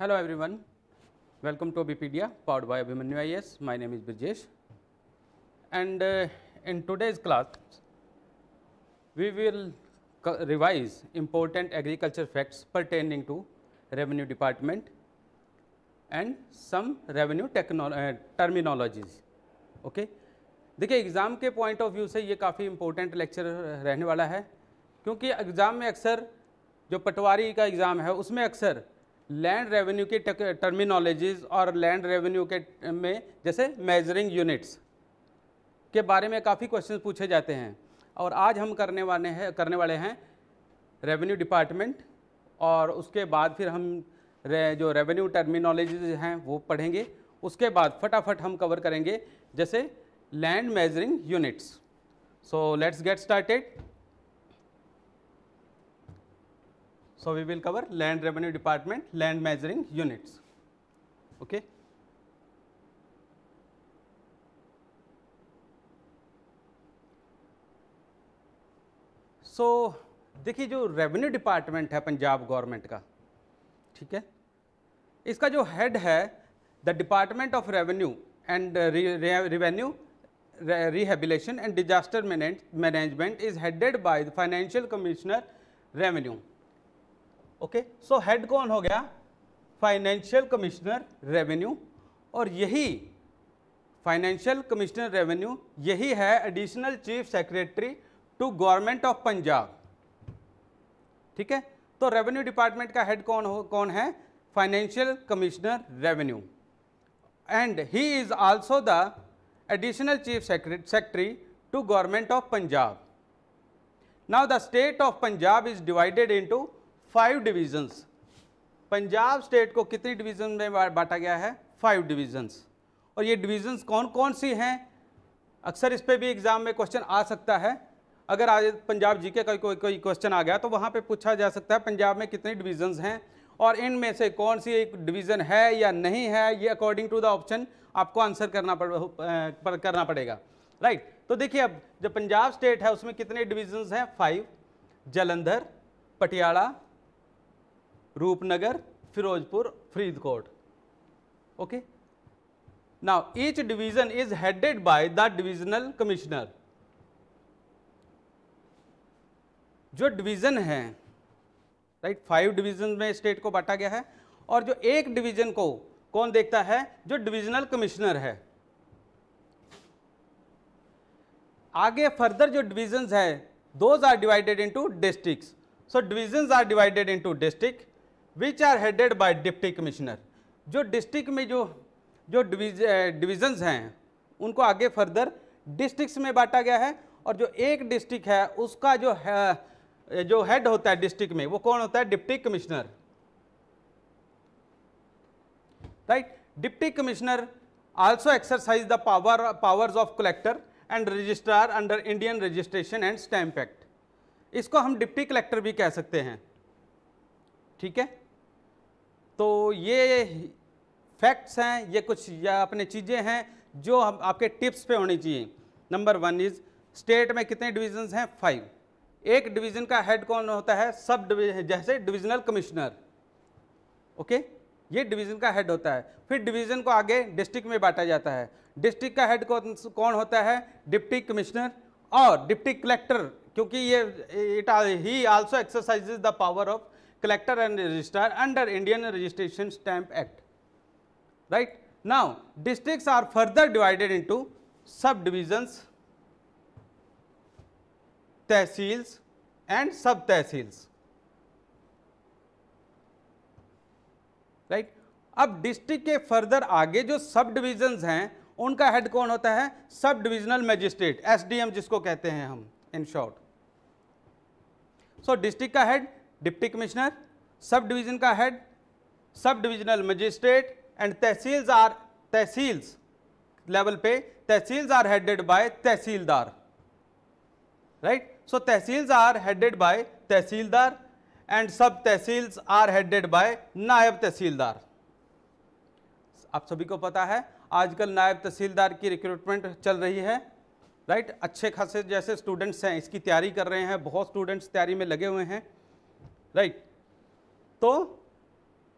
Hello everyone welcome to बीपीडिया powered by Abhimanyu I S my name is Brijesh and in today's class we will revise important agriculture facts per pertaining to revenue department and some revenue terminologies okay देखिए exam के point of view से ये काफ़ी important lecture रहने वाला है क्योंकि exam में अक्सर जो पटवारी का एग्ज़ाम है उसमें अक्सर लैंड रेवेन्यू के टर्मिनोलॉजीज और लैंड रेवेन्यू के eh, में जैसे मेजरिंग यूनिट्स के बारे में काफ़ी क्वेश्चन पूछे जाते हैं और आज हम करने वाले हैं करने वाले हैं रेवेन्यू डिपार्टमेंट और उसके बाद फिर हम रे, जो रेवेन्यू टर्मिनोलॉजीज हैं वो पढ़ेंगे उसके बाद फटाफट हम कवर करेंगे जैसे land measuring units so let's get started So, we will cover land revenue department, land measuring units. Okay. So so, देखिए जो रेवेन्यू डिपार्टमेंट है पंजाब गवर्नमेंट का ठीक है इसका जो हेड है the department of revenue and revenue rehabilitation and disaster management is headed by the financial commissioner revenue okay so head कौन हो गया फाइनेंशियल कमिश्नर रेवेन्यू और यही फाइनेंशियल कमिश्नर रेवेन्यू यही है additional chief secretary to government of Punjab ठीक है तो रेवेन्यू डिपार्टमेंट का हेड कौन हो कौन है financial commissioner revenue and he is also the additional chief secretary to government of Punjab now the state of Punjab is divided into five divisions Punjab state को कितनी डिवीज़न में बांटा गया है फाइव डिवीजन्स और ये डिविजन्स कौन कौन सी हैं अक्सर इस पर भी एग्ज़ाम में क्वेश्चन आ सकता है अगर आज पंजाब जी के कोई कोई क्वेश्चन आ गया तो वहाँ पे पूछा जा सकता है पंजाब में कितनी डिवीज़न्स हैं और इनमें से कौन सी एक डिवीज़न है या नहीं है ये अकॉर्डिंग टू द ऑप्शन आपको आंसर करना पड़ पर, करना पड़ेगा राइट right. तो देखिए अब जो पंजाब स्टेट है उसमें कितने डिविजन्स हैं five Jalandhar Patiala Rupnagar Firozpur Faridkot okay now each division is headed by the divisional commissioner जो डिवीज़न है राइट फाइव डिवीज़न में स्टेट को बांटा गया है और जो एक डिवीज़न को कौन देखता है जो डिविजनल कमिश्नर है आगे फर्दर जो डिविजन है those are divided into district so division are divided into district which are headed by deputy commissioner जो डिस्ट्रिक्ट में जो जो डिवीज डिविज़न्स eh, हैं उनको आगे फर्दर डिस्ट्रिक्स में बांटा गया है और जो एक डिस्ट्रिक्ट है उसका जो है, eh, जो हेड होता है डिस्ट्रिक्ट में वो कौन होता है deputy commissioner right deputy commissioner also exercise the power powers of collector and registrar under Indian registration and stamp act इसको हम डिप्टी कलेक्टर भी कह सकते हैं ठीक है तो ये फैक्ट्स हैं ये कुछ या अपने चीज़ें हैं जो हम आपके टिप्स पे होनी चाहिए नंबर वन इज़ स्टेट में कितने डिविजन्स हैं फाइव एक डिवीजन का हेड कौन होता है सब डिवीजन जैसे डिविजनल कमिश्नर ओके ये डिवीजन का हेड होता है फिर डिवीजन को आगे डिस्ट्रिक्ट में बांटा जाता है डिस्ट्रिक्ट का हेड कौन होता है डिप्टी कमिश्नर और डिप्टी कलेक्टर क्योंकि ये it he also exercises the power of collector and registrar under Indian Registration Stamp Act. Right? Now, districts are further divided into subdivisions, tehsils and sub-tehsils. Right? अब district के further आगे जो सब divisions हैं उनका head कौन होता है सब डिविजनल मैजिस्ट्रेट एसडीएम जिसको कहते हैं हम इन शॉर्ट सो डिस्ट्रिक्ट का head deputy commissioner sub division का head sub divisional magistrate and tehsils are tehsils level पे tehsils are headed by tehsildar right so tehsils are headed by tehsildar and sub tehsils are headed bye नायब तहसीलदार आप सभी को पता है आजकल नायब तहसीलदार की रिक्रूटमेंट चल रही है राइट right? अच्छे खासे जैसे स्टूडेंट्स हैं इसकी तैयारी कर रहे हैं बहुत स्टूडेंट्स तैयारी में लगे हुए हैं राइट तो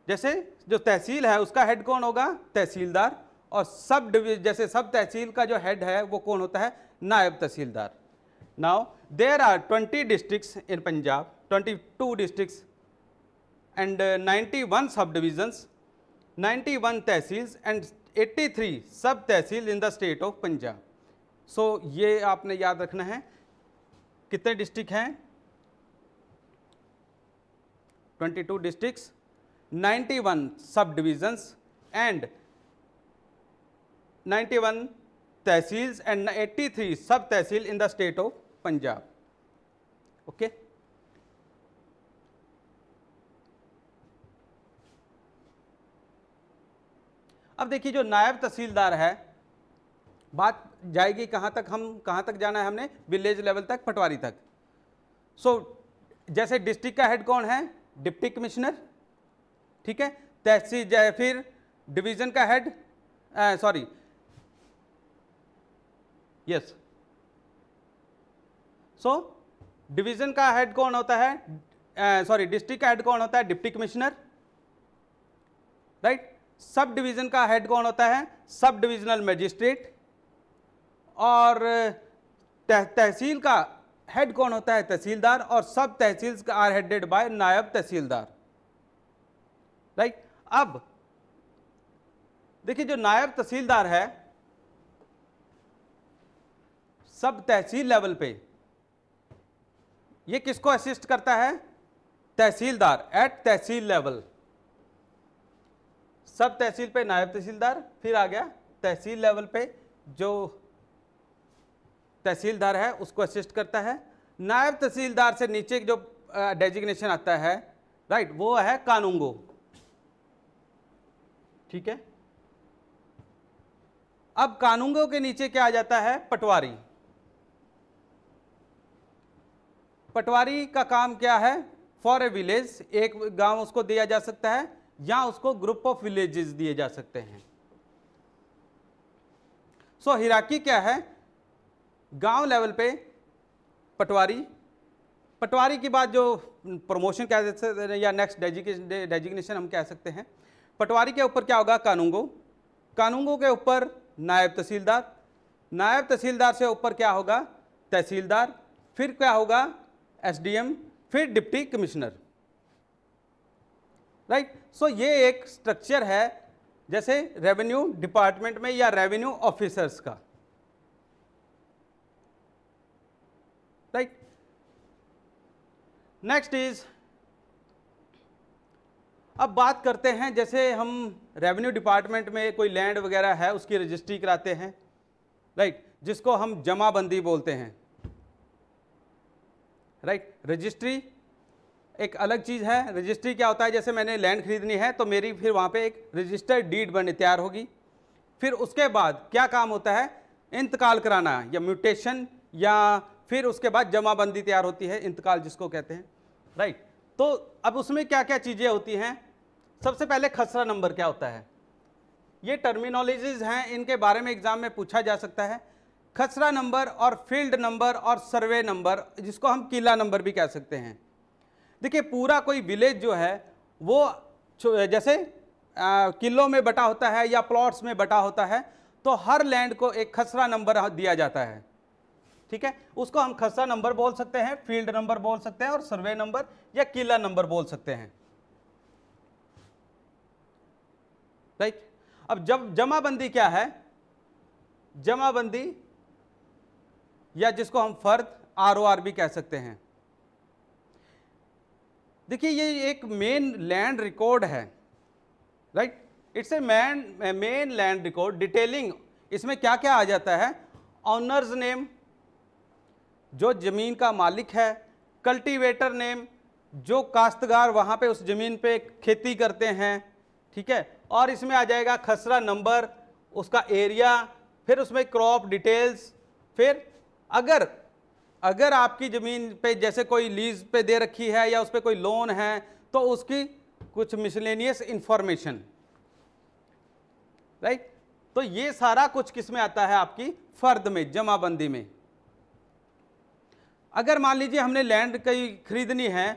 जैसे जो तहसील है उसका हेड कौन होगा तहसीलदार और सब डिवीज जैसे सब तहसील का जो हेड है वो कौन होता है naib tehsildar now there are twenty districts in Punjab twenty two districts one sub 91 ninety 91 tehsils and 83 sub tehsil in the state of Punjab so ये आपने याद रखना है कितने डिस्ट्रिक्ट हैं 22 districts, 91 subdivisions and 91 tehsils and 83 sub tehsil in the state of Punjab. Okay. अब देखिए जो नायब तहसीलदार है बात जाएगी कहाँ तक हम कहाँ तक जाना है हमने विलेज लेवल तक पटवारी तक सो so, जैसे डिस्ट्रिक्ट का हेड कौन है डिप्टी कमिश्नर ठीक है तहसील तो फिर डिवीजन का head sorry yes so division का हेड कौन होता है सॉरी डिस्ट्रिक्ट का हेड कौन होता है deputy commissioner right sub division का हेड कौन होता है सब डिविजनल मजिस्ट्रेट और तह, तहसील का हेड कौन होता है तहसीलदार और सब तहसील्स आर हेडेड बाय नायब तहसीलदार राइट अब देखिए जो नायब तहसीलदार है सब तहसील लेवल पे ये किसको असिस्ट करता है तहसीलदार एट तहसील लेवल सब तहसील पे नायब तहसीलदार फिर आ गया तहसील लेवल पे जो तहसीलदार है उसको असिस्ट करता है नायब तहसीलदार से नीचे जो डेजिग्नेशन आता है राइट वो है कानूंगो ठीक है अब कानूंगो के नीचे क्या आ जाता है पटवारी पटवारी का काम क्या है फॉर ए विलेज एक गांव उसको दिया जा सकता है या उसको ग्रुप ऑफ विलेजेस दिए जा सकते हैं सो so, हिराकी क्या है गांव लेवल पे पटवारी पटवारी के बाद जो प्रमोशन कह सकते या नेक्स्ट डेजिग्नेशन हम कह सकते हैं पटवारी के ऊपर क्या होगा कानूंगो कानूंगो के ऊपर नायब तहसीलदार नायब तहसीलदार से ऊपर क्या होगा तहसीलदार फिर क्या होगा एसडीएम फिर डिप्टी कमिश्नर राइट सो ये एक स्ट्रक्चर है जैसे रेवेन्यू डिपार्टमेंट में या रेवेन्यू ऑफिसर्स का right. नेक्स्ट इज अब बात करते हैं जैसे हम रेवेन्यू डिपार्टमेंट में कोई लैंड वगैरह है उसकी रजिस्ट्री कराते हैं राइट right? जिसको हम जमाबंदी बोलते हैं राइट right? रजिस्ट्री एक अलग चीज़ है रजिस्ट्री क्या होता है जैसे मैंने लैंड खरीदनी है तो मेरी फिर वहाँ पे एक रजिस्टर्ड डीड बने तैयार होगी फिर उसके बाद क्या काम होता है इंतकाल कराना या म्यूटेशन या फिर उसके बाद जमाबंदी तैयार होती है इंतकाल जिसको कहते हैं राइट तो अब उसमें क्या क्या चीज़ें होती हैं सबसे पहले खसरा नंबर क्या होता है ये टर्मिनोलॉजीज हैं इनके बारे में एग्जाम में पूछा जा सकता है खसरा नंबर और फील्ड नंबर और सर्वे नंबर जिसको हम किला नंबर भी कह सकते हैं देखिए पूरा कोई विलेज जो है वो जैसे किलों में बटा होता है या प्लॉट्स में बटा होता है तो हर लैंड को एक खसरा नंबर दिया जाता है ठीक है उसको हम खसरा नंबर बोल सकते हैं फील्ड नंबर बोल सकते हैं और सर्वे नंबर या किला नंबर बोल सकते हैं राइट अब जब जमाबंदी क्या है जमाबंदी या जिसको हम फर्द आर ओ आर भी कह सकते हैं देखिए ये एक मेन लैंड रिकॉर्ड है right it's a man main land record detailing इसमें क्या क्या आ जाता है ऑनर्स नेम जो ज़मीन का मालिक है कल्टीवेटर नेम जो काश्तगार वहाँ पे उस ज़मीन पे खेती करते हैं ठीक है और इसमें आ जाएगा खसरा नंबर उसका एरिया फिर उसमें क्रॉप डिटेल्स फिर अगर अगर आपकी ज़मीन पे जैसे कोई लीज पे दे रखी है या उस पर कोई लोन है तो उसकी कुछ मिसलेनियस इन्फॉर्मेशन राइट तो ये सारा कुछ किस में आता है आपकी फर्द में जमाबंदी में अगर मान लीजिए हमने लैंड कई खरीदनी है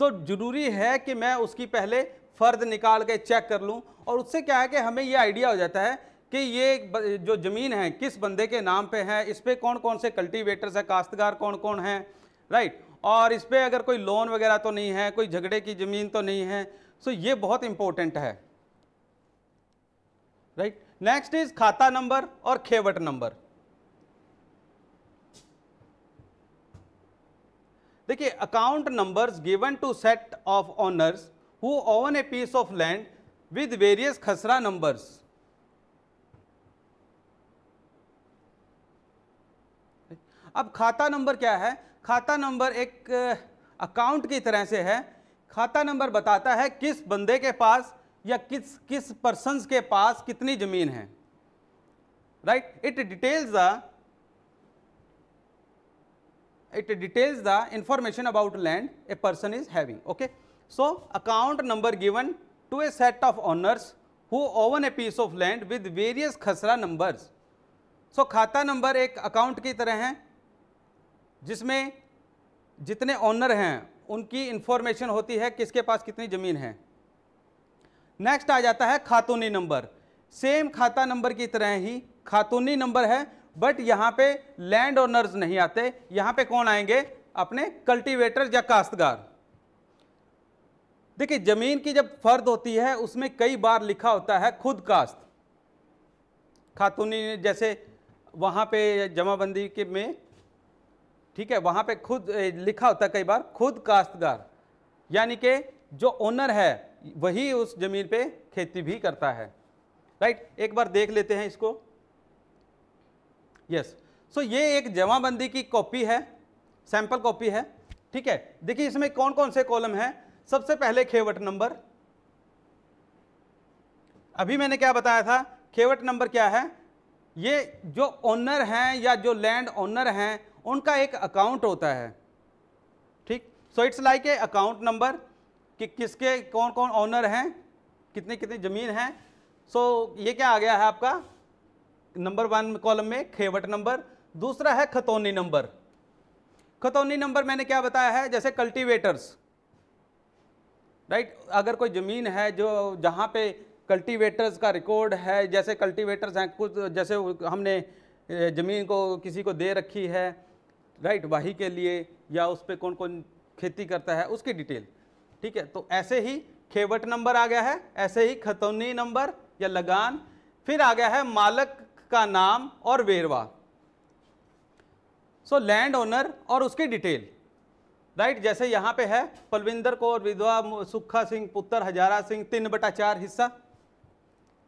तो ज़रूरी है कि मैं उसकी पहले फ़र्द निकाल के चेक कर लूँ और उससे क्या है कि हमें ये आइडिया हो जाता है कि ये जो ज़मीन है किस बंदे के नाम पे है इस पर कौन कौन से कल्टीवेटर्स हैं काश्तगार कौन कौन हैं राइट और इस पर अगर कोई लोन वगैरह तो नहीं है कोई झगड़े की ज़मीन तो नहीं है सो ये बहुत इम्पोर्टेंट है right next is khata number और खेवट नंबर देखिए account numbers given to set of owners who own a piece of land with various khasra numbers अब खाता नंबर क्या है खाता नंबर एक अकाउंट uh, की तरह से है खाता नंबर बताता है किस बंदे के पास या किस किस पर्सन के पास कितनी ज़मीन है right it details the it details the information about land a person is having okay so account number given to a set of owners who own a piece of land with various khasra numbers so khata number ek account ki tarah hai jisme jitne owner hain unki information hoti hai kiske paas kitni zameen hai next aa jata hai khatuni number same khata number ki tarah hi khatuni number hai but यहाँ पे land owners नहीं आते यहाँ पे कौन आएंगे अपने cultivator या काश्तगार देखिए जमीन की जब फर्द होती है उसमें कई बार लिखा होता है खुद काश्त खातूनी जैसे वहाँ पे जमाबंदी के में ठीक है वहाँ पे खुद लिखा होता है कई बार खुद काश्तगार यानी कि जो ओनर है वही उस ज़मीन पे खेती भी करता है राइट एक बार देख लेते हैं इसको यस सो ये एक जमाबंदी की कॉपी है सैंपल कॉपी है ठीक है देखिए इसमें कौन कौन से कॉलम हैं सबसे पहले खेवट नंबर अभी मैंने क्या बताया था खेवट नंबर क्या है ये जो ओनर हैं या जो लैंड ओनर हैं उनका एक अकाउंट होता है ठीक so it's like a account number कि किसके कौन कौन ओनर हैं कितनी कितनी ज़मीन है सो so, ये क्या आ गया है आपका नंबर वन कॉलम में खेवट नंबर दूसरा है खतौनी नंबर खतौनी नंबर मैंने क्या बताया है जैसे कल्टीवेटर्स राइट अगर कोई ज़मीन है जो जहाँ पे कल्टीवेटर्स का रिकॉर्ड है जैसे कल्टीवेटर्स हैं कुछ जैसे हमने ज़मीन को किसी को दे रखी है राइट वही के लिए या उस पर कौन कौन खेती करता है उसकी डिटेल ठीक है तो ऐसे ही खेवट नंबर आ गया है ऐसे ही खतौनी नंबर या लगान फिर आ गया है मालक का नाम और वेरवा सो लैंड ओनर और उसकी डिटेल राइट right? जैसे यहाँ पे है पलविंदर कौर विधवा सुखा सिंह पुत्र हजारा सिंह तीन बटा चार हिस्सा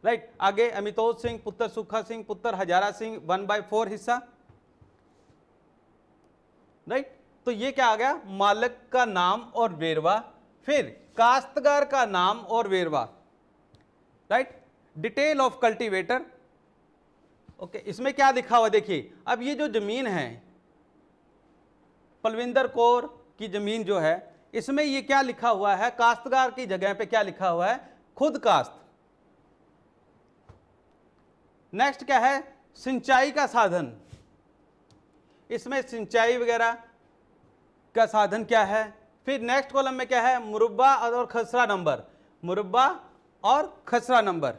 राइट right? आगे अमितोज सिंह पुत्र सुखा सिंह पुत्र Hazara Singh one by four हिस्सा राइट right? तो ये क्या आ गया मालक का नाम और वेरवा फिर काश्तकार का नाम और वेरवा right detail of cultivator okay इसमें क्या लिखा हुआ देखिए अब ये जो ज़मीन है पलविंदर कौर की ज़मीन जो है इसमें ये क्या लिखा हुआ है काश्तकार की जगह पे क्या लिखा हुआ है खुद काश्त नेक्स्ट क्या है सिंचाई का साधन इसमें सिंचाई वगैरह का साधन क्या है फिर नेक्स्ट कॉलम में क्या है मुरब्बा और खसरा नंबर मुरब्बा और खसरा नंबर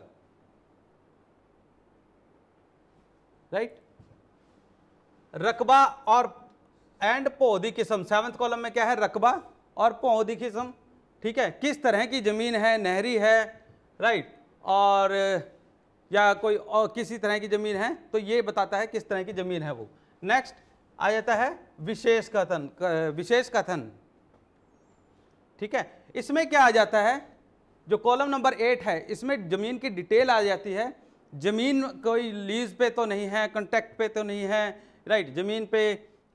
राइट रकबा और एंड पौधी किस्म सेवंथ कॉलम में क्या है रकबा और पौधी किस्म ठीक है किस तरह की ज़मीन है नहरी है राइट और या कोई और किसी तरह की ज़मीन है तो ये बताता है किस तरह की ज़मीन है वो नेक्स्ट आ जाता है विशेष कथन विशेष कथन ठीक है इसमें क्या आ जाता है जो कॉलम नंबर एट है इसमें ज़मीन की डिटेल आ जाती है ज़मीन कोई लीज पे तो नहीं है कंट्रैक्ट पे तो नहीं है राइट ज़मीन पे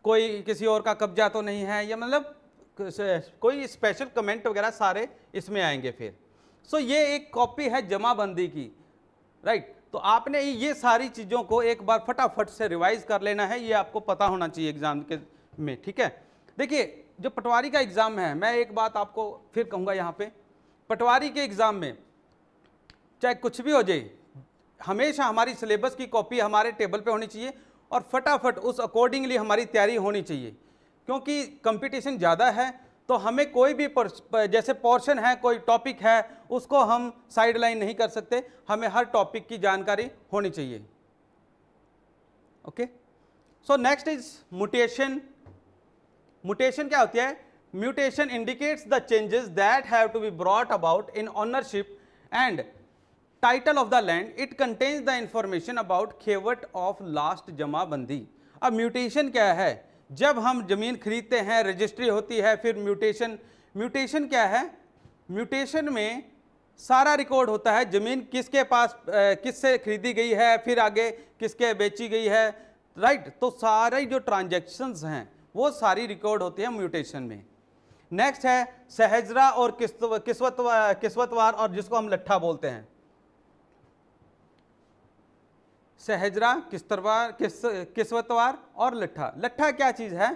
कोई किसी और का कब्जा तो नहीं है या मतलब कोई स्पेशल कमेंट वगैरह सारे इसमें आएंगे फिर सो ये एक कॉपी है जमाबंदी की राइट तो आपने ये सारी चीज़ों को एक बार फटाफट से रिवाइज कर लेना है ये आपको पता होना चाहिए एग्ज़ाम के में ठीक है देखिए जो पटवारी का एग्ज़ाम है मैं एक बात आपको फिर कहूँगा यहाँ पे पटवारी के एग्ज़ाम में चाहे कुछ भी हो जाए हमेशा हमारी सिलेबस की कॉपी हमारे टेबल पे होनी चाहिए और फटाफट उस अकॉर्डिंगली हमारी तैयारी होनी चाहिए क्योंकि कंपटीशन ज़्यादा है तो हमें कोई भी जैसे पोर्शन है कोई टॉपिक है उसको हम साइड नहीं कर सकते हमें हर टॉपिक की जानकारी होनी चाहिए okay so next is mutation mutation क्या होती है mutation indicates the changes that have to be brought about in ownership and title of the land it contains the information about khewat of last jamabandi अब mutation क्या है जब हम ज़मीन खरीदते हैं रजिस्ट्री होती है फिर म्यूटेशन म्यूटेशन क्या है म्यूटेशन में सारा रिकॉर्ड होता है ज़मीन किसके पास किससे खरीदी गई है फिर आगे किसके बेची गई है राइट तो सारे जो ट्रांजेक्शन्स हैं वो सारी रिकॉर्ड होती है म्यूटेशन में नेक्स्ट है सहजरा और किस्त किस्वत किस्वतवार और जिसको हम लट्ठा बोलते हैं सहजरा किस्तरवार किस किस्वतवार और लट्ठा लट्ठा क्या चीज़ है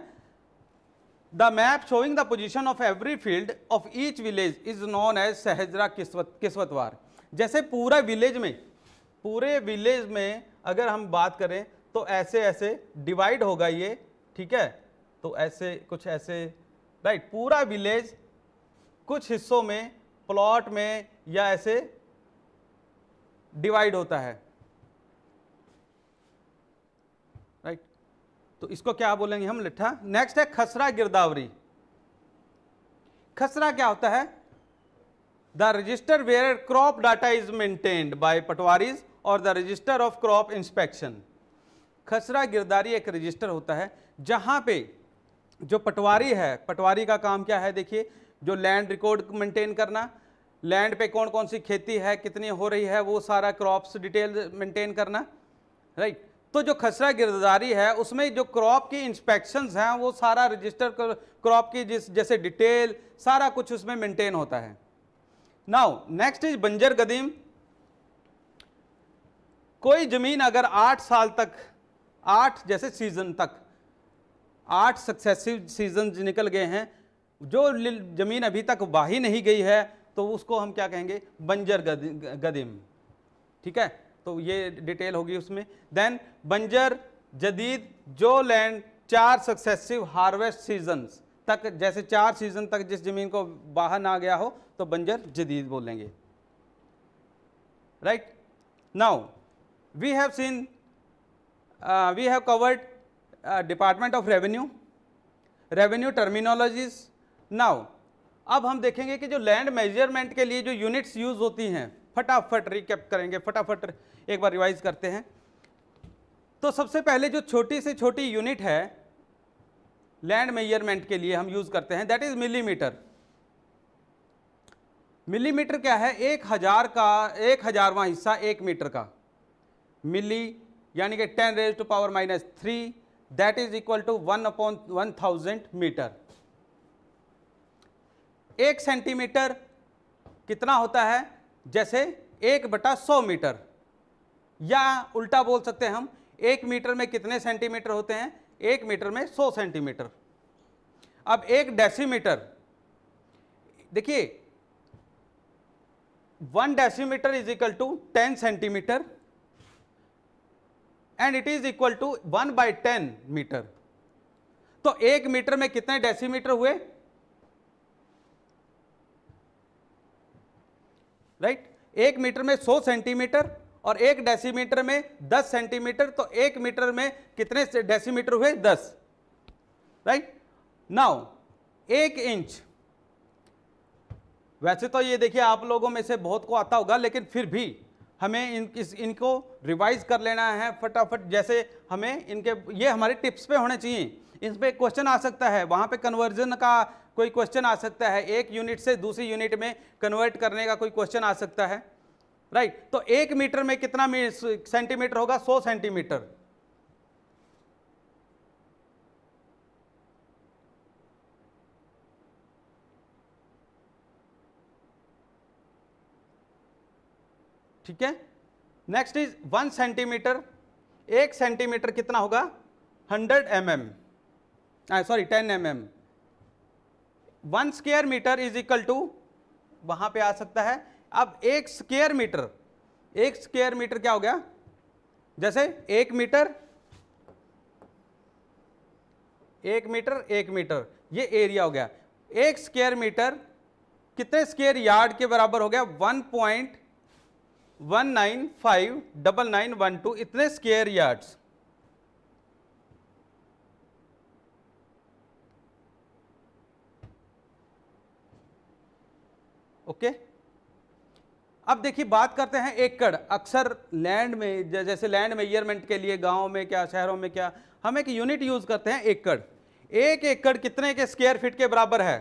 the map showing the position of every field of each village is known as सहजरा किस्वत किस्वतवार जैसे पूरा विलेज में पूरे विलेज में अगर हम बात करें तो ऐसे ऐसे डिवाइड होगा ये ठीक है तो ऐसे कुछ ऐसे राइट पूरा विलेज कुछ हिस्सों में प्लॉट में या ऐसे डिवाइड होता है तो इसको क्या बोलेंगे हम लिट्ठा नेक्स्ट है खसरा गिरदावरी खसरा क्या होता है the register where crop data is maintained by patwaris और the register of crop inspection khasra girdawari एक रजिस्टर होता है जहां पे जो पटवारी है पटवारी का काम क्या है देखिए जो लैंड रिकॉर्ड मेंटेन करना लैंड पे कौन कौन सी खेती है कितनी हो रही है वो सारा क्रॉप्स डिटेल मेंटेन करना राइट right? तो जो खसरा गिरदारी है उसमें जो क्रॉप की इंस्पेक्शंस हैं वो सारा रजिस्टर क्रॉप की जिस जैसे डिटेल सारा कुछ उसमें मेंटेन होता है नाउ नेक्स्ट इज बंजर गदीम कोई ज़मीन अगर आठ साल तक आठ जैसे सीज़न तक आठ सक्सेसिव सीजन निकल गए हैं जो ज़मीन अभी तक वाही नहीं गई है तो उसको हम क्या कहेंगे बंजर गदिम ठीक है तो ये डिटेल होगी उसमें देन बंजर जदीद जो लैंड चार सक्सेसिव हार्वेस्ट सीजन्स तक जैसे चार सीजन तक जिस ज़मीन को बाहर ना गया हो तो बंजर जदीद बोलेंगे right now we have seen we have covered department of revenue revenue terminologies now अब हम देखेंगे कि जो लैंड मेजरमेंट के लिए जो यूनिट्स यूज़ होती हैं फटाफट रिकैप करेंगे फटाफट एक बार रिवाइज करते हैं तो सबसे पहले जो छोटी से छोटी यूनिट है लैंड मेजरमेंट के लिए हम यूज़ करते हैं दैट इज़ मिलीमीटर मिलीमीटर क्या है एक हज़ार का एक हज़ारवा हिस्सा एक मीटर का मिली यानी कि ten raise to power minus three that is equal to one upon one thousand metre एक सेंटीमीटर कितना होता है जैसे एक बटा सौ मीटर या उल्टा बोल सकते हैं हम एक मीटर में कितने सेंटीमीटर होते हैं एक मीटर में सौ सेंटीमीटर अब एक डेसीमीटर देखिए one decimetre is equal to ten centimetre and it is equal to one by ten metre तो एक मीटर में कितने डेसीमीटर हुए राइट right? एक मीटर में सौ सेंटीमीटर और एक डेसीमीटर में 10 सेंटीमीटर तो एक मीटर में कितने डेसीमीटर हुए 10 राइट नाउ एक इंच वैसे तो ये देखिए आप लोगों में से बहुत को आता होगा लेकिन फिर भी हमें इन इस इनको रिवाइज कर लेना है फटाफट जैसे हमें इनके ये हमारे टिप्स पे होने चाहिए इन पर क्वेश्चन आ सकता है वहाँ पे कन्वर्जन का कोई क्वेश्चन आ सकता है एक यूनिट से दूसरी यूनिट में कन्वर्ट करने का कोई क्वेश्चन आ सकता है राइट तो एक मीटर में कितना सेंटीमीटर होगा सौ सेंटीमीटर ठीक है नेक्स्ट इज वन सेंटीमीटर एक सेंटीमीटर कितना होगा hundred M M sorry ten M M one square metre is equal to वहां पे आ सकता है अब एक स्क्वेयर मीटर एक स्क्वेयर मीटर क्या हो गया जैसे एक मीटर एक मीटर एक मीटर ये एरिया हो गया एक स्क्वेयर मीटर कितने स्क्वेयर यार्ड के बराबर हो गया one point one nine five double nine one two इतने स्क्वेयर यार्ड्स ओके okay? अब देखिए बात करते हैं एकड़ अक्सर लैंड में जैसे लैंड मेजरमेंट के लिए गाँव में क्या शहरों में क्या हम एक यूनिट यूज़ करते हैं एकड़ एक एकड़ कितने के स्क्वायर फीट के बराबर है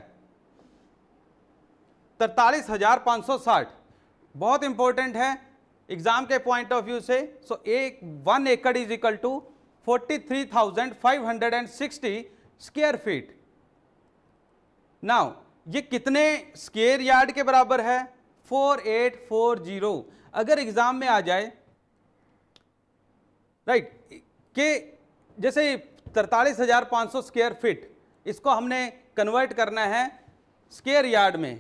तरतालीस हजार पाँच सौ साठ बहुत इंपॉर्टेंट है एग्जाम के पॉइंट ऑफ व्यू से सो एक वन एकड़ is equal to forty three thousand five hundred and sixty square feet now ये कितने स्क्वेयर यार्ड के बराबर है फोर एट फोर जीरो अगर एग्ज़ाम में आ जाए राइट कि जैसे तरतालीस हज़ार पाँच सौ स्क्वेयर फिट इसको हमने कन्वर्ट करना है स्क्वेयर यार्ड में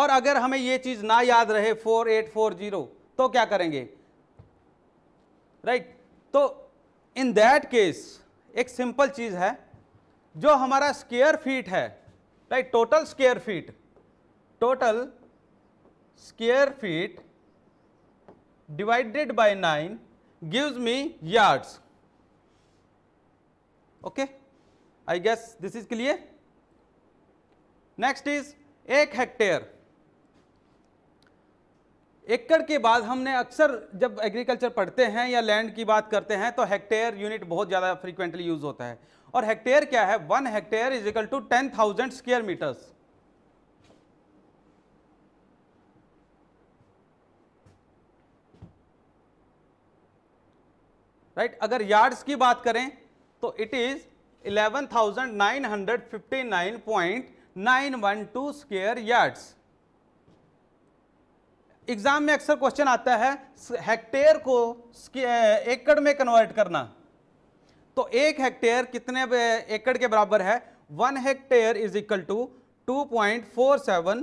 और अगर हमें ये चीज़ ना याद रहे फोर एट फोर जीरो तो क्या करेंगे राइट right? तो इन दैट केस एक सिंपल चीज़ है जो हमारा स्क्वेयर फीट है right total square feet total square feet divided by 9 gives me yards. Okay. I guess this is clear. Next is एक हेक्टेयर एकड़ के बाद हमने अक्सर जब एग्रीकल्चर पढ़ते हैं या लैंड की बात करते हैं तो हेक्टेयर यूनिट बहुत ज़्यादा फ्रीक्वेंटली यूज होता है और हेक्टेयर क्या है one hectare is equal to ten thousand square metres right अगर यार्ड्स की बात करें तो it is 11,959.912 square yards exam में अक्सर क्वेश्चन आता है हेक्टेयर को एकड़ में कन्वर्ट करना तो एक हेक्टेयर कितने एकड़ के बराबर है one hectare is equal to two point four seven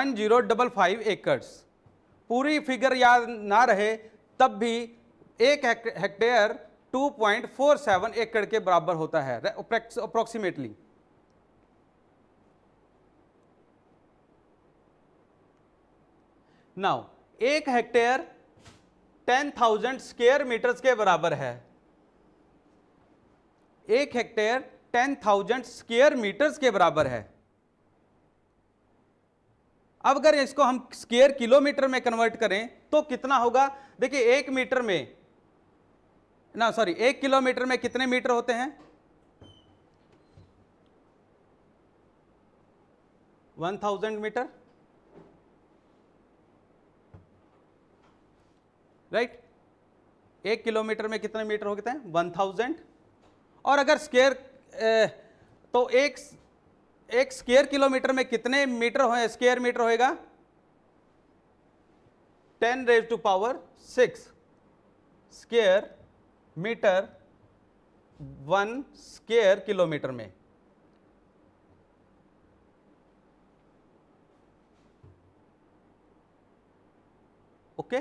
one zero double five एकड़ पूरी फिगर याद ना रहे तब भी एक हेक्टेयर 2.47 एकड़ के बराबर होता है अप्रोक्सीमेटली नाउ एक हेक्टेयर 10,000 स्केयर मीटर्स के बराबर है एक हेक्टेयर 10,000 स्केयर मीटर्स के बराबर है अब अगर इसको हम स्केयर किलोमीटर में कन्वर्ट करें तो कितना होगा देखिए एक मीटर में ना सॉरी एक किलोमीटर में कितने मीटर होते हैं वन थाउजेंड मीटर राइट एक किलोमीटर में कितने मीटर होते हैं वन थाउजेंड और अगर स्केयर तो एक एक स्केयर किलोमीटर में कितने मीटर हो स्केयर मीटर होएगा ten raise to power six square metre one square kilometre में okay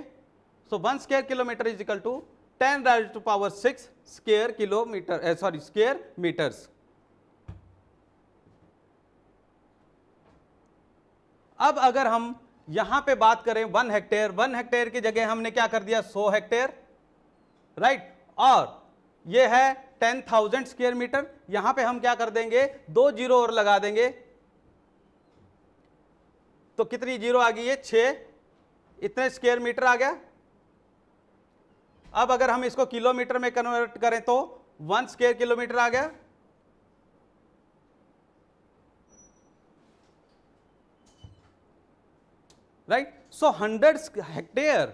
so one square kilometre is equal to ten raise to power six square kilometre sorry square metres अब अगर हम यहां पे बात करें वन हेक्टेयर वन हेक्टेयर की जगह हमने क्या कर दिया सो हेक्टेयर राइट और ये है टेन थाउजेंड स्क्वेयर मीटर यहां पे हम क्या कर देंगे दो जीरो और लगा देंगे तो कितनी जीरो आ गई है छ इतने स्क्वेयर मीटर आ गया अब अगर हम इसको किलोमीटर में कन्वर्ट करें तो वन स्क्वेयर किलोमीटर आ गया राइट सो हंड्रेड हेक्टेयर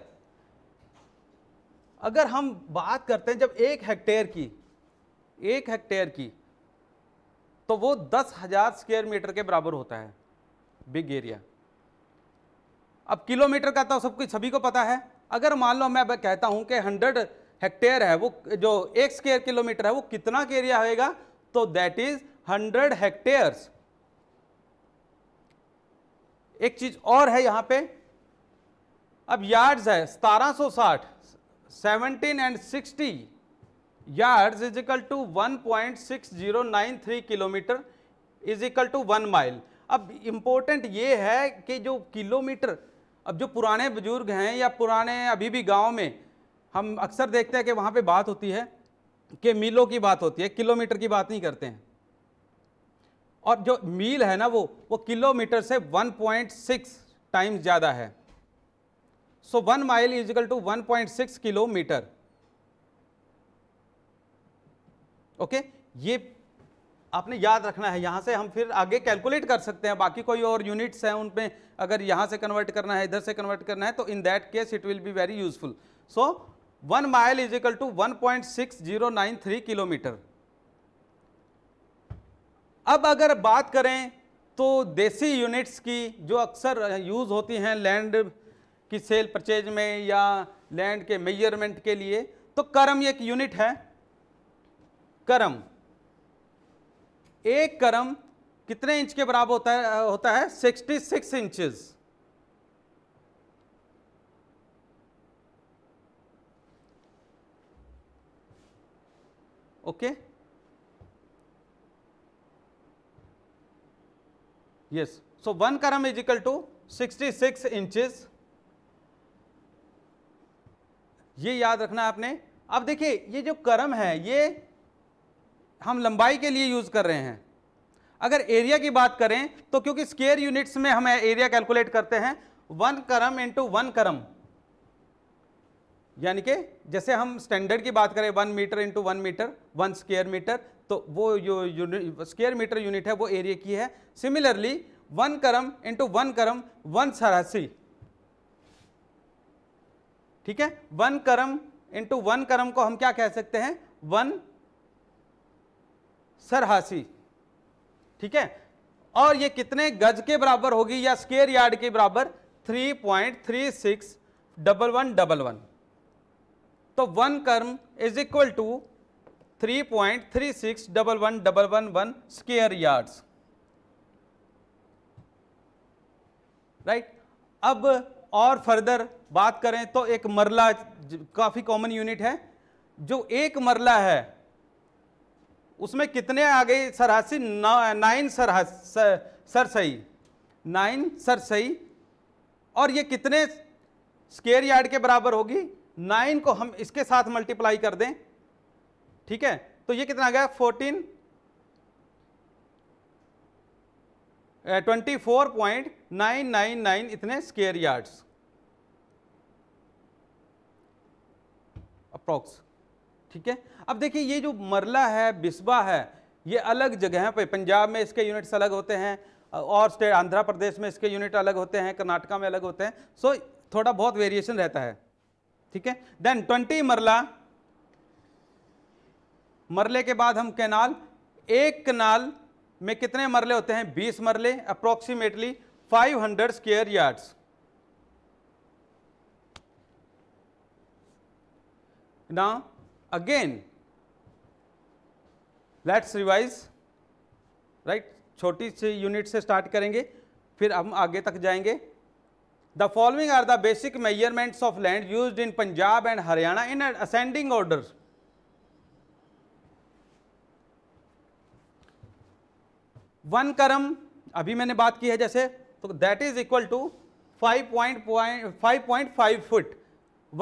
अगर हम बात करते हैं जब एक हेक्टेयर की एक हेक्टेयर की तो वो दस हज़ार स्क्वेयर मीटर के बराबर होता है बिग एरिया अब किलोमीटर का तो सब कुछ सभी को पता है अगर मान लो मैं कहता हूं कि हंड्रेड हेक्टेयर है वो जो एक स्क्वेयर किलोमीटर है वो कितना के एरिया होएगा तो दैट इज हंड्रेड हेक्टेयर्स एक चीज और है यहां पे अब यार्ड्स है साठ seventeen and sixty equal to one point six zero nine three kilometre is equal to one mile अब इम्पोर्टेंट ये है कि जो किलोमीटर अब जो पुराने बुजुर्ग हैं या पुराने अभी भी गांव में हम अक्सर देखते हैं कि वहाँ पे बात होती है कि मीलों की बात होती है किलोमीटर की बात नहीं करते हैं और जो मील है ना वो वो किलोमीटर से 1.6 टाइम्स ज़्यादा है one mile is equal to one point six kilometre okay ये आपने याद रखना है यहां से हम फिर आगे कैलकुलेट कर सकते हैं बाकी कोई और यूनिट्स हैं उनपे अगर यहां से कन्वर्ट करना है इधर से कन्वर्ट करना है तो in that case it will be very useful so one mile is equal to one point six zero nine three kilometre अब अगर बात करें तो देसी यूनिट्स की जो अक्सर यूज होती हैं लैंड कि सेल परचेज में या लैंड के मेजरमेंट के लिए तो करम एक यूनिट है कर्म एक करम कितने इंच के बराबर होता है होता है 66 inches okay yes so one karam is equal to 66 inches ये याद रखना आपने अब देखिए ये जो कर्म है ये हम लंबाई के लिए यूज़ कर रहे हैं अगर एरिया की बात करें तो क्योंकि स्केयर यूनिट्स में हम एरिया कैलकुलेट करते हैं वन करम इंटू वन करम यानी कि जैसे हम स्टैंडर्ड की बात करें one metre into one metre one square metre तो वो जो स्केयर मीटर यूनिट है वो एरिया की है similarly one karam into one karam one sarsahi ठीक है वन कर्म इंटू वन कर्म को हम क्या कह सकते हैं वन सरहासी ठीक है और ये कितने गज के बराबर होगी या स्केयर यार्ड के बराबर three point three six double one double one तो one karam is equal to three point three six double one double one one square yards right अब और फर्दर बात करें तो एक मरला काफ़ी कॉमन यूनिट है जो एक मरला है उसमें कितने आ गए सरहसी ना, नाइन सर सरसई नाइन सरसई और ये कितने स्केयर यार्ड के बराबर होगी नाइन को हम इसके साथ मल्टीप्लाई कर दें ठीक है तो ये कितना आ गया fourteen twenty four point nine nine nine इतने स्केयर यार्ड्स अप्रोक्स ठीक है अब देखिए ये जो मरला है बिस्बा है ये अलग जगह पे पंजाब में इसके यूनिट्स अलग होते हैं और स्टेट आंध्र प्रदेश में इसके यूनिट अलग होते हैं कर्नाटका में अलग होते हैं सो so, थोड़ा बहुत वेरिएशन रहता है ठीक है देन ट्वेंटी मरला मरले के बाद हम कैनाल एक कनाल में कितने मरले होते हैं बीस मरले अप्रोक्सीमेटली 500 स्क्वेयर यार्ड्स ना अगेन लेट्स रिवाइज राइट छोटी सी यूनिट से स्टार्ट करेंगे फिर हम आगे तक जाएंगे the following are the basic measurements of land used in Punjab and Haryana in ascending order one karam अभी मैंने बात की है जैसे तो that is equal to five point five point five foot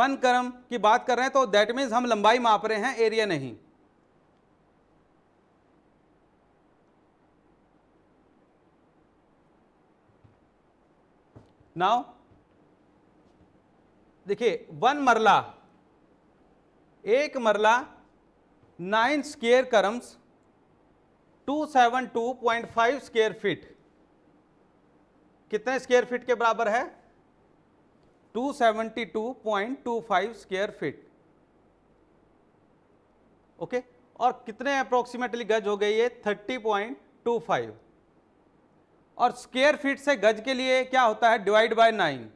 one karam की बात कर रहे हैं तो दैट मीन्स हम लंबाई माप रहे हैं एरिया नहीं नाउ देखिए वन मरला एक marla nine square karams two seven two point five square feet कितने स्क्वेयर फीट के बराबर है 272.25 स्क्वेयर फीट ओके और कितने अप्रोक्सीमेटली गज हो गई टू 30.25 और स्क्वेयर फीट से गज के लिए क्या होता है डिवाइड बाय नाइन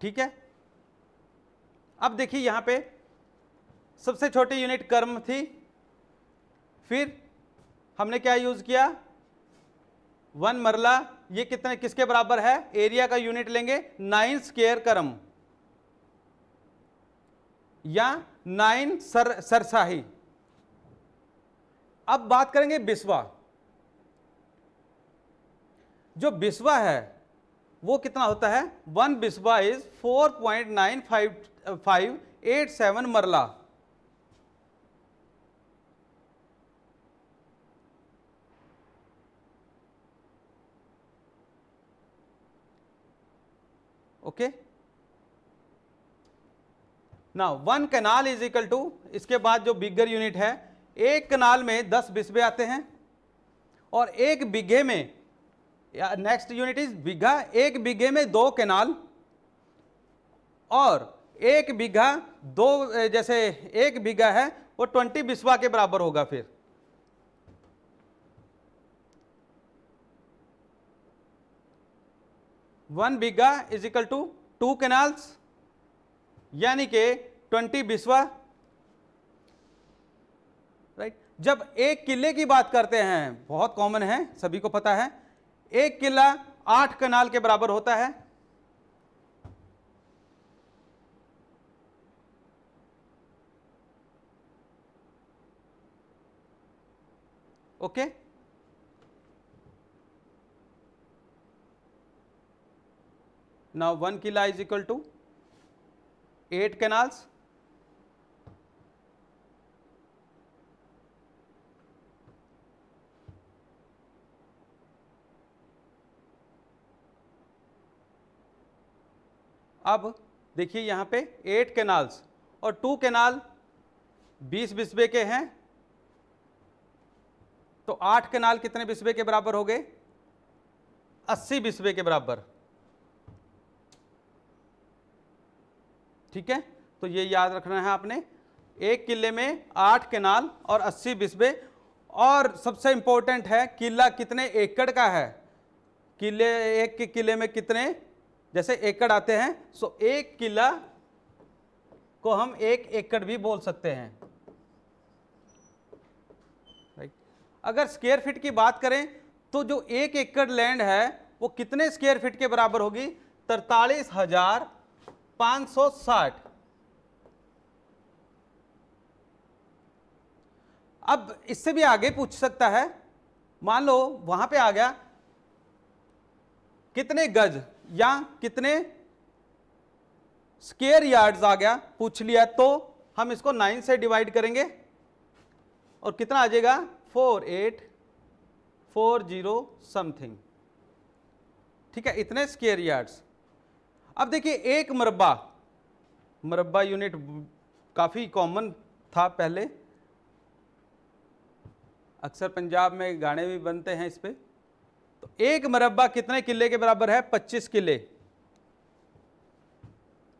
ठीक है अब देखिए यहां पे सबसे छोटी यूनिट कर्म थी फिर हमने क्या यूज़ किया वन मरला ये कितने किसके बराबर है एरिया का यूनिट लेंगे नाइन स्केयर करम या नाइन सर सरसाही अब बात करेंगे बिस्वा जो बिस्वा है वो कितना होता है one biswa is four point nine five five eight seven marla okay now one kanal is equal to इसके बाद जो बिगर यूनिट है एक कनाल में दस बिस्बे आते हैं और एक बिघे में नेक्स्ट यूनिट इज बिघा एक बिघे में दो कैनाल और एक बिघा दो जैसे एक बिघा है वो ट्वेंटी बिस्वा के बराबर होगा फिर one bigha is equal to two kanals यानी कि ट्वेंटी बिस्वा राइट जब एक किले की बात करते हैं बहुत कॉमन है सभी को पता है एक किला आठ कनाल के बराबर होता है okay okay? Now 1 kila is equal to 8 canals अब देखिए यहाँ पे एट कैनाल्स और टू कैनाल बीस बिस्बे के हैं तो आठ कैनाल कितने बिस्बे के बराबर हो गए अस्सी बिस्बे के बराबर ठीक है तो ये याद रखना है आपने एक किले में आठ केनाल और अस्सी बिस्बे और सबसे इम्पोर्टेंट है किला कितने एकड़ का है किले एक के किले में कितने जैसे एकड़ आते हैं सो एक किला को हम एक एकड़ भी बोल सकते हैं राइट अगर स्क्वेयर फीट की बात करें तो जो एक एकड़ लैंड है वो कितने स्क्वेयर फीट के बराबर होगी तरतालीस हजार 560 अब इससे भी आगे पूछ सकता है मान लो वहां पे आ गया कितने गज या कितने स्केयर यार्ड्स आ गया पूछ लिया तो हम इसको नाइन से डिवाइड करेंगे और कितना आ जाएगा four eight four zero something ठीक है इतने स्केयर यार्ड्स अब देखिए एक मरबा मरबा यूनिट काफ़ी कॉमन था पहले अक्सर पंजाब में गाने भी बनते हैं इस पर तो एक मरबा कितने किले के बराबर है 25 किले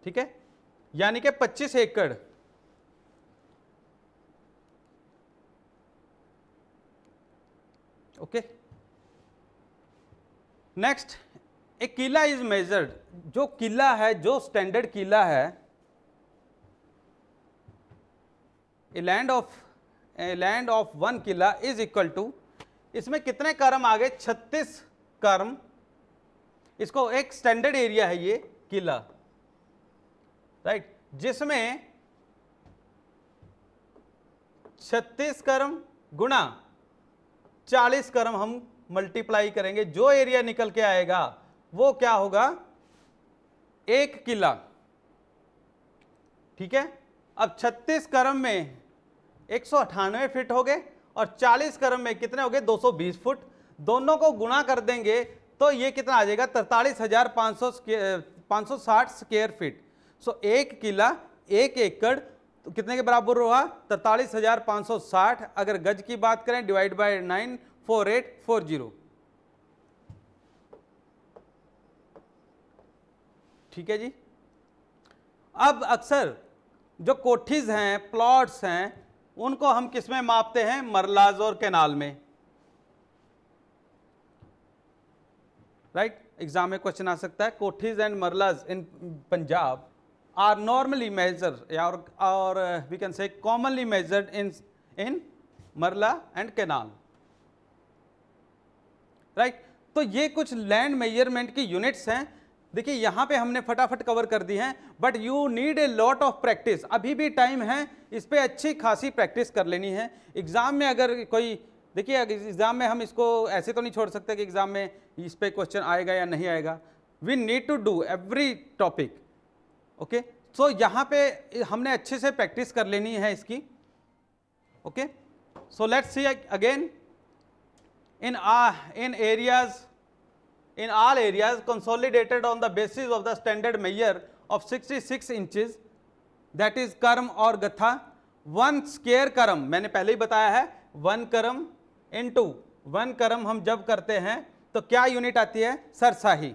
ठीक है यानी कि 25 एकड़ okay next a killa is measured जो किला है जो स्टैंडर्ड किला है a land of a land of one killa is equal to इसमें कितने कर्म आ गए छत्तीस कर्म इसको एक स्टैंडर्ड एरिया है ये किला राइट right? जिसमें छत्तीस कर्म गुणा चालीस कर्म हम मल्टीप्लाई करेंगे जो एरिया निकल के आएगा वो क्या होगा एक किला ठीक है अब 36 क्रम में एक फीट हो गए और 40 क्रम में कितने हो गए 220 फुट दोनों को गुणा कर देंगे तो ये कितना आ जाएगा तरतालीस हजार पाँच सौ पाँच सौ साठ स्क्वेयर फीट सो एक किला एक एकड़ तो कितने के बराबर हुआ तरतालीस हजार पाँच सौ साठ अगर गज की बात करें divide by nine four eight four zero ठीक है जी अब अक्सर जो कोठीज हैं प्लॉट्स हैं उनको हम किस में मापते हैं मरलाज और कैनाल में राइट एग्जाम में क्वेश्चन आ सकता है kothis and marlas in Punjab are normally measure और और we can say commonly measured in in marla and canal right तो ये कुछ लैंड मेजरमेंट की यूनिट्स हैं देखिए यहाँ पे हमने फटाफट कवर कर दी है but you need a lot of practice अभी भी टाइम है इस पर अच्छी खासी प्रैक्टिस कर लेनी है एग्ज़ाम में अगर कोई देखिए एग्ज़ाम में हम इसको ऐसे तो नहीं छोड़ सकते कि एग्ज़ाम में इस पर क्वेश्चन आएगा या नहीं आएगा we need to do every topic okay so यहाँ पे हमने अच्छे से प्रैक्टिस कर लेनी है इसकी okay so let's see again in uh in areas in all areas consolidated on the basis of the standard measure of 66 inches that is कर्म और गथा वन स्केयर कर्म मैंने पहले ही बताया है वन कर्म इनटू वन कर्म हम जब करते हैं तो क्या यूनिट आती है सरसाही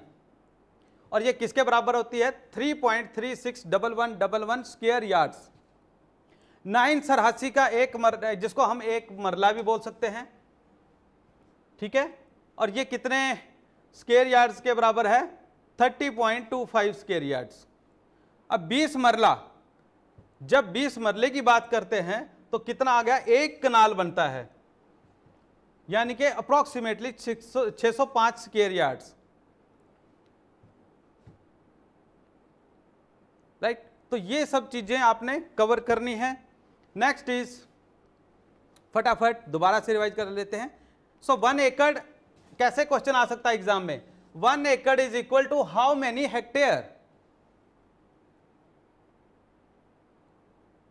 और ये किसके बराबर होती है three point three six double one double one square yards nine sarsahi का एक मर जिसको हम एक मरला भी बोल सकते हैं ठीक है और ये कितने स्केयर यार्ड्स के बराबर है 30.25 स्केयर यार्ड्स अब 20 मरला जब 20 मरले की बात करते हैं तो कितना आ गया एक कनाल बनता है यानी कि अप्रोक्सीमेटली 605 स्केयर यार्ड्स राइट तो ये सब चीज़ें आपने कवर करनी है नेक्स्ट इज फटाफट दोबारा से रिवाइज कर लेते हैं सो वन एकड़ कैसे क्वेश्चन आ सकता है एग्जाम में वन एकड़ is equal to how many hectare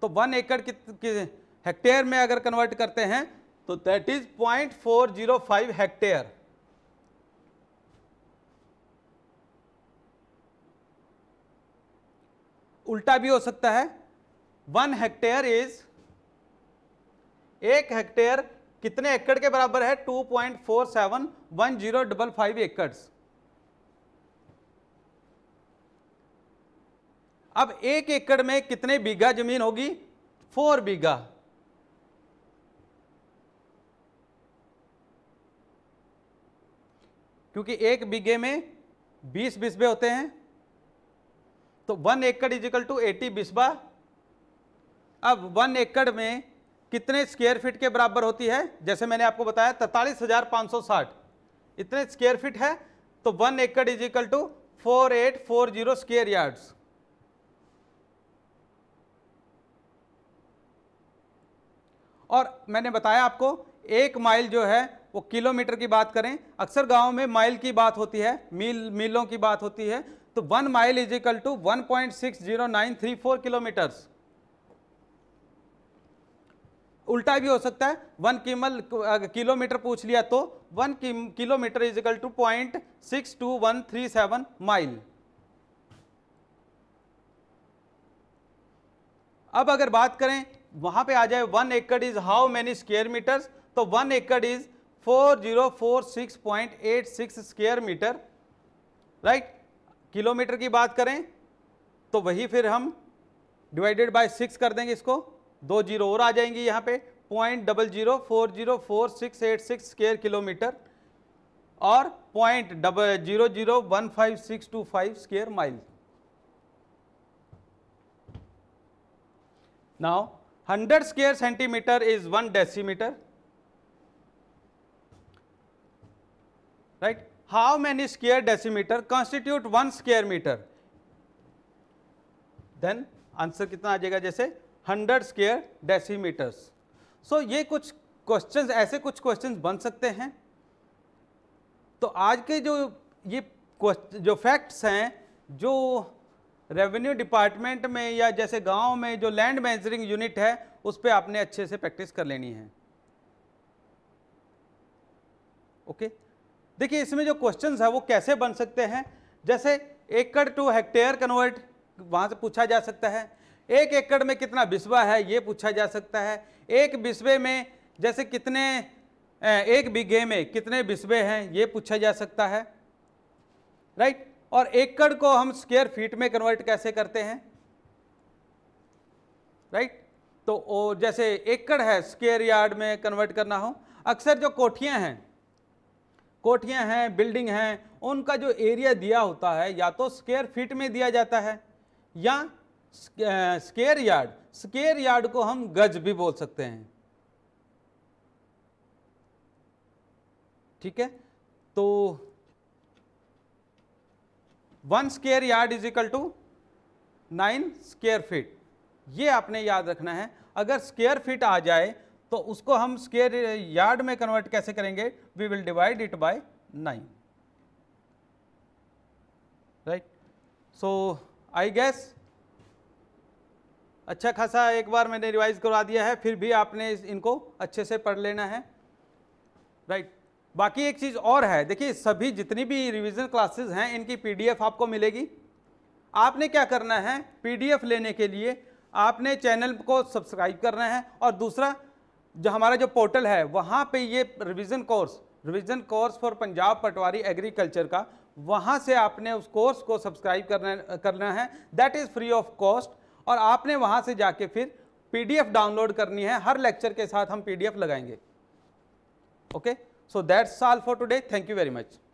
तो वन एकड़ हेक्टेयर में अगर कन्वर्ट करते हैं तो that is point four zero five hectare उल्टा भी हो सकता है वन हेक्टेयर इज एक हेक्टेयर कितने एकड़ के बराबर है two point four seven one zero double five एकड़ अब एक एकड़ में कितने बीघा जमीन होगी फोर बीघा क्योंकि एक बीघे में बीस बिस्बे होते हैं तो वन एकड़ इजिकल टू एटी बिस्बा अब वन एकड़ में कितने स्क्वेयर फीट के बराबर होती है जैसे मैंने आपको बताया तैतालीस हजार पाँच सौ साठ इतने स्क्वेयर फीट है तो वन एकड़ is equal to four eight four zero square yards और मैंने बताया आपको एक माइल जो है वो किलोमीटर की बात करें अक्सर गाँव में माइल की बात होती है मील मीलों की बात होती है तो one mile is equal to one point six zero nine three four kilometres उल्टा भी हो सकता है वन किमल किलोमीटर पूछ लिया तो one kilometre is equal to point six two one three seven mile अब अगर बात करें वहां पे आ जाए वन एकड़ is how many square metres तो वन एकड़ is four zero four six point eight six square metre right kilometre की बात करें तो वही फिर हम डिवाइडेड बाय सिक्स कर देंगे इसको दो जीरो और आ जाएंगी यहाँ पे point double zero four zero four six eight six square kilometre और point double zero zero one five six two five square mile now hundred square centimetre is one decimetre right how many square decimetre constitute one square metre then answer कितना आ जाएगा जैसे hundred square डेसीमीटर्स सो ये कुछ questions ऐसे कुछ questions बन सकते हैं तो आज के जो ये जो फैक्ट्स हैं जो रेवेन्यू डिपार्टमेंट में या जैसे गांव में जो लैंड मेजरिंग यूनिट है उस पर आपने अच्छे से प्रैक्टिस कर लेनी है ओके देखिए इसमें जो क्वेश्चंस है वो कैसे बन सकते हैं जैसे एकड़ टू हेक्टेयर कन्वर्ट वहाँ से पूछा जा सकता है एक एकड़ में कितना बिस्वा है ये पूछा जा सकता है एक बिस्वे में जैसे कितने एक बीघे में कितने बिस्वे हैं ये पूछा जा सकता है राइट और एकड़ को हम स्क्वेयर फीट में कन्वर्ट कैसे करते हैं राइट तो ओ जैसे एकड़ है स्क्वेयर यार्ड में कन्वर्ट करना हो अक्सर जो कोठियाँ हैं कोठियाँ हैं बिल्डिंग हैं उनका जो एरिया दिया होता है या तो स्क्वेयर फीट में दिया जाता है या स्केयर यार्ड स्केर यार्ड को हम गज भी बोल सकते हैं ठीक है तो one square yard is equal to nine square feet ये आपने याद रखना है अगर स्केयर फीट आ जाए तो उसको हम स्केयर यार्ड में कन्वर्ट कैसे करेंगे we will divide it by nine right so I guess अच्छा खासा एक बार मैंने रिवाइज करवा दिया है फिर भी आपने इनको अच्छे से पढ़ लेना है राइट बाकी एक चीज़ और है देखिए सभी जितनी भी रिवीजन क्लासेस हैं इनकी पीडीएफ आपको मिलेगी आपने क्या करना है पीडीएफ लेने के लिए आपने चैनल को सब्सक्राइब करना है और दूसरा जो हमारा जो पोर्टल है वहाँ पे ये revision course revision course for Punjab patwari agriculture का वहाँ से आपने उस कोर्स को सब्सक्राइब करना करना है that is free of cost और आपने वहां से जाके फिर पीडीएफ डाउनलोड करनी है हर लेक्चर के साथ हम पीडीएफ लगाएंगे okay so that's all for today thank you very much